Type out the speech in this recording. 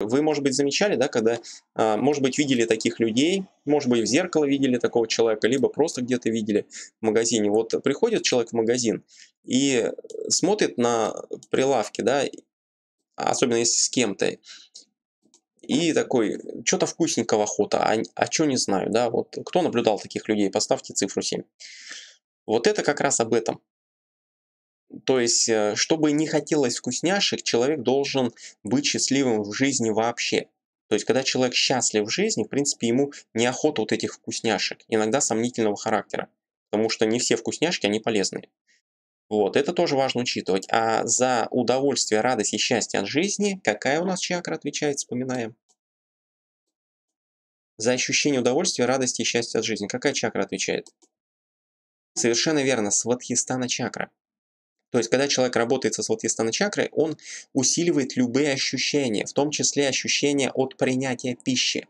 Вы, может быть, замечали, да, когда, а, может быть, видели таких людей, может быть, в зеркало видели такого человека, либо просто где-то видели в магазине. Вот приходит человек в магазин и смотрит на прилавки, да, особенно если с кем-то, и такой, что-то вкусненького охота, а, а что не знаю, да, вот кто наблюдал таких людей, поставьте цифру 7. Вот это как раз об этом. То есть, э, чтобы не хотелось вкусняшек, человек должен быть счастливым в жизни вообще. То есть, когда человек счастлив в жизни, в принципе, ему неохота вот этих вкусняшек, иногда сомнительного характера, потому что не все вкусняшки, они полезные. Вот, это тоже важно учитывать. А за удовольствие, радость и счастье от жизни, какая у нас чакра отвечает, вспоминаем? За ощущение удовольствия, радости и счастья от жизни, какая чакра отвечает? Совершенно верно, сватхистана чакра. То есть, когда человек работает со сватистана чакрой, он усиливает любые ощущения, в том числе ощущения от принятия пищи.